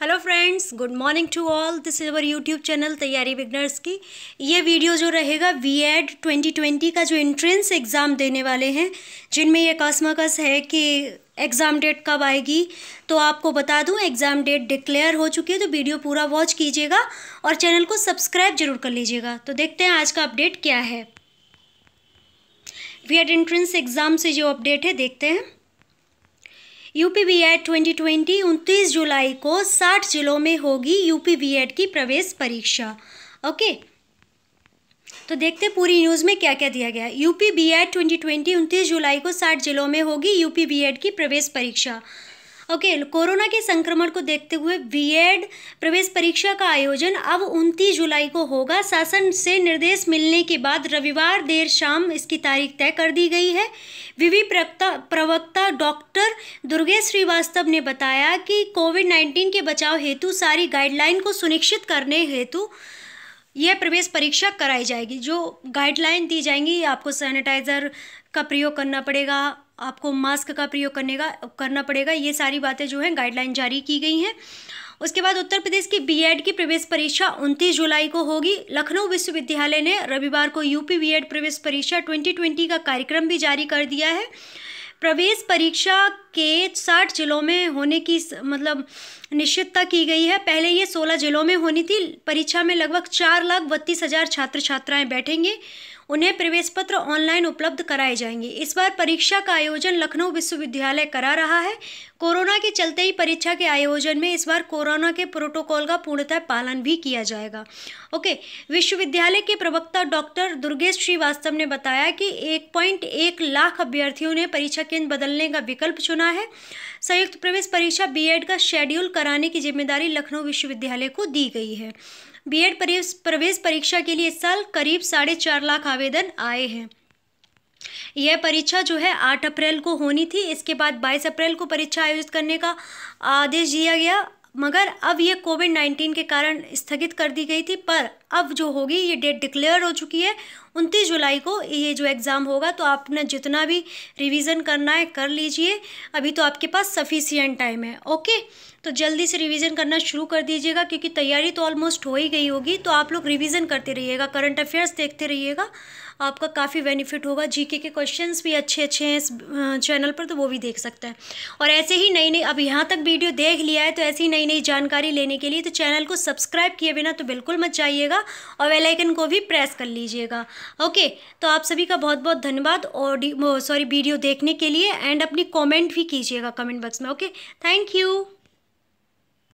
hello friends good morning to all this is our YouTube channel Taiyari beginners की ये video जो रहेगा we add twenty twenty का जो एंट्रेंस एग्ज़ाम देने वाले हैं जिनमें ये कसमकस है कि एग्ज़ाम डेट कब आएगी तो आपको बता दूं एग्ज़ाम डेट डिक्लेयर हो चुकी है तो वीडियो पूरा वॉच कीजिएगा और चैनल को सब्सक्राइब जरूर कर लीजिएगा तो देखते हैं आज का अपडेट क्या है वी एड एंट्रेंस एग्ज़ाम से जो अपडेट है देखते हैं UP B Ed twenty twenty जुलाई को साठ जिलों में होगी यूपी बी की प्रवेश परीक्षा ओके तो देखते पूरी न्यूज़ में क्या क्या दिया गया UP B Ed twenty twenty जुलाई को साठ जिलों में होगी यूपी बी की प्रवेश परीक्षा ओके कोरोना के संक्रमण को देखते हुए बीएड प्रवेश परीक्षा का आयोजन अब 29 जुलाई को होगा शासन से निर्देश मिलने के बाद रविवार देर शाम इसकी तारीख तय कर दी गई है विवि प्रवक्ता डॉक्टर दुर्गेश श्रीवास्तव ने बताया कि कोविड 19 के बचाव हेतु सारी गाइडलाइन को सुनिश्चित करने हेतु यह प्रवेश परीक्षा कराई जाएगी जो गाइडलाइन दी जाएंगी आपको सैनिटाइज़र का प्रयोग करना पड़ेगा आपको मास्क का प्रयोग करने का करना पड़ेगा ये सारी बातें जो हैं गाइडलाइन जारी की गई हैं उसके बाद उत्तर प्रदेश की बीएड की प्रवेश परीक्षा 29 जुलाई को होगी लखनऊ विश्वविद्यालय ने रविवार को यूपी बीएड प्रवेश परीक्षा 2020 का कार्यक्रम भी जारी कर दिया है प्रवेश परीक्षा के साठ जिलों में होने की मतलब निश्चितता की गई है पहले ये सोलह जिलों में होनी थी परीक्षा में लगभग चार लाख बत्तीस हज़ार छात्र छात्राएं बैठेंगे उन्हें प्रवेश पत्र ऑनलाइन उपलब्ध कराए जाएंगे इस बार परीक्षा का आयोजन लखनऊ विश्वविद्यालय करा रहा है कोरोना के चलते ही परीक्षा के आयोजन में इस बार कोरोना के प्रोटोकॉल का पूर्णतः पालन भी किया जाएगा ओके विश्वविद्यालय के प्रवक्ता डॉक्टर दुर्गेश श्रीवास्तव ने बताया कि एक पॉइंट एक लाख अभ्यर्थियों ने परीक्षा केंद्र बदलने का विकल्प चुना है संयुक्त प्रवेश परीक्षा बी का शेड्यूल कराने की जिम्मेदारी लखनऊ विश्वविद्यालय को दी गई है बीएड प्रवेश परीक्षा के लिए इस साल करीब साढ़े चार लाख आवेदन आए हैं यह परीक्षा जो है आठ अप्रैल को होनी थी इसके बाद बाईस अप्रैल को परीक्षा आयोजित करने का आदेश दिया गया मगर अब ये कोविड नाइन्टीन के कारण स्थगित कर दी गई थी पर अब जो होगी ये डेट डिक्लेयर हो चुकी है उनतीस जुलाई को ये जो एग्ज़ाम होगा तो आपने जितना भी रिवीजन करना है कर लीजिए अभी तो आपके पास सफिशियंट टाइम है ओके तो जल्दी से रिवीजन करना शुरू कर दीजिएगा क्योंकि तैयारी तो ऑलमोस्ट हो ही गई होगी तो आप लोग रिवीजन करते रहिएगा करंट अफेयर्स देखते रहिएगा आपका काफ़ी बेनिफिट होगा जीके के क्वेश्चंस भी अच्छे अच्छे हैं इस चैनल पर तो वो भी देख सकता है और ऐसे ही नई नई अब यहाँ तक वीडियो देख लिया है तो ऐसी ही नई नई जानकारी लेने के लिए तो चैनल को सब्सक्राइब किए बिना तो बिल्कुल मत जाइएगा और वेलाइकन को भी प्रेस कर लीजिएगा ओके तो आप सभी का बहुत बहुत धन्यवाद और सॉरी वीडियो देखने के लिए एंड अपनी कॉमेंट भी कीजिएगा कमेंट बॉक्स में ओके थैंक यू